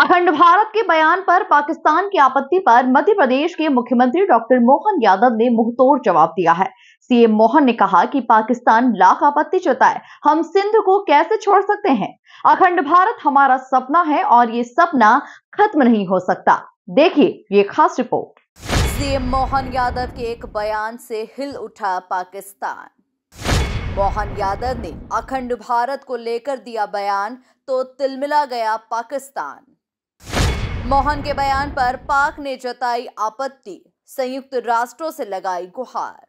अखंड भारत के बयान पर पाकिस्तान की आपत्ति पर मध्य प्रदेश के मुख्यमंत्री डॉक्टर मोहन यादव ने मुंहतोड़ जवाब दिया है सीएम मोहन ने कहा कि पाकिस्तान लाख आपत्ति जताए हम सिंध को कैसे छोड़ सकते हैं अखंड भारत हमारा सपना है और ये सपना खत्म नहीं हो सकता देखिए ये खास रिपोर्ट सीएम मोहन यादव के एक बयान से हिल उठा पाकिस्तान मोहन यादव ने अखंड भारत को लेकर दिया बयान तो तिलमिला गया पाकिस्तान मोहन के बयान पर पाक ने जताई आपत्ति संयुक्त राष्ट्रों से लगाई गुहार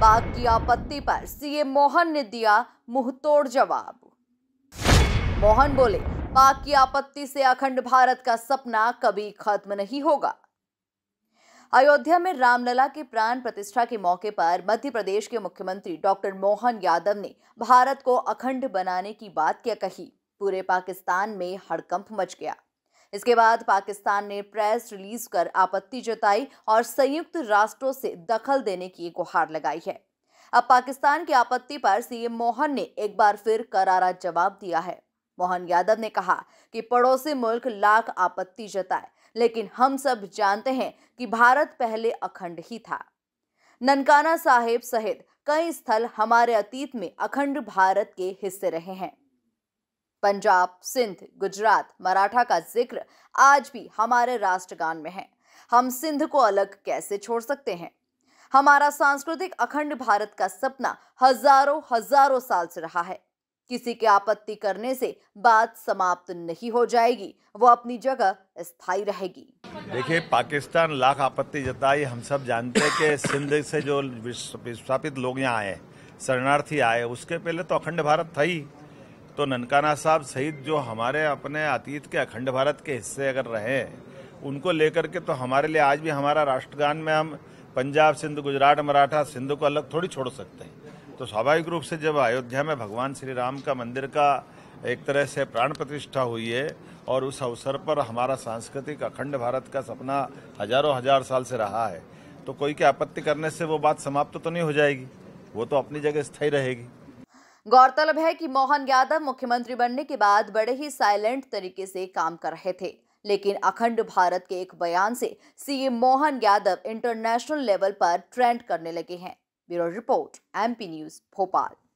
पाक की आपत्ति पर सीएम मोहन ने दिया मुंहतोड़ जवाब मोहन बोले पाक की आपत्ति से अखंड भारत का सपना कभी खत्म नहीं होगा अयोध्या में रामलला के प्राण प्रतिष्ठा के मौके पर मध्य प्रदेश के मुख्यमंत्री डॉक्टर मोहन यादव ने भारत को अखंड बनाने की बात क्या कही पूरे पाकिस्तान में हड़कंप मच गया इसके बाद पाकिस्तान ने प्रेस रिलीज कर आपत्ति जताई और संयुक्त राष्ट्रों से दखल देने की गुहार लगाई है अब पाकिस्तान की आपत्ति पर सीएम मोहन ने एक बार फिर करारा जवाब दिया है मोहन यादव ने कहा कि पड़ोसी मुल्क लाख आपत्ति जताए लेकिन हम सब जानते हैं कि भारत पहले अखंड ही था ननकाना साहिब सहित कई स्थल हमारे अतीत में अखंड भारत के हिस्से रहे हैं पंजाब सिंध गुजरात मराठा का जिक्र आज भी हमारे राष्ट्रगान में है हम सिंध को अलग कैसे छोड़ सकते हैं हमारा सांस्कृतिक अखंड भारत का सपना हजारों हजारों साल से रहा है किसी के आपत्ति करने से बात समाप्त नहीं हो जाएगी वो अपनी जगह स्थायी रहेगी देखिए पाकिस्तान लाख आपत्ति जताई हम सब जानते हैं कि सिंध से जो विस्थापित लोग यहाँ आए शरणार्थी आए उसके पहले तो अखंड भारत था ही तो ननकाना साहब सहित जो हमारे अपने अतीत के अखंड भारत के हिस्से अगर रहे उनको लेकर के तो हमारे लिए आज भी हमारा राष्ट्रगान में हम पंजाब सिंध गुजरात मराठा सिंध को अलग थोड़ी छोड़ सकते हैं तो स्वाभाविक रूप से जब अयोध्या में भगवान श्री राम का मंदिर का एक तरह से प्राण प्रतिष्ठा हुई है और उस अवसर पर हमारा सांस्कृतिक अखंड भारत का सपना हजारों हजार साल से रहा है तो कोई की आपत्ति करने से वो बात समाप्त तो, तो नहीं हो जाएगी वो तो अपनी जगह स्थायी रहेगी गौरतलब है कि मोहन यादव मुख्यमंत्री बनने के बाद बड़े ही साइलेंट तरीके से काम कर रहे थे लेकिन अखंड भारत के एक बयान से CM Mohan Yadav international level पर ट्रेंड करने लगे हैं bureau report MP news Bhopal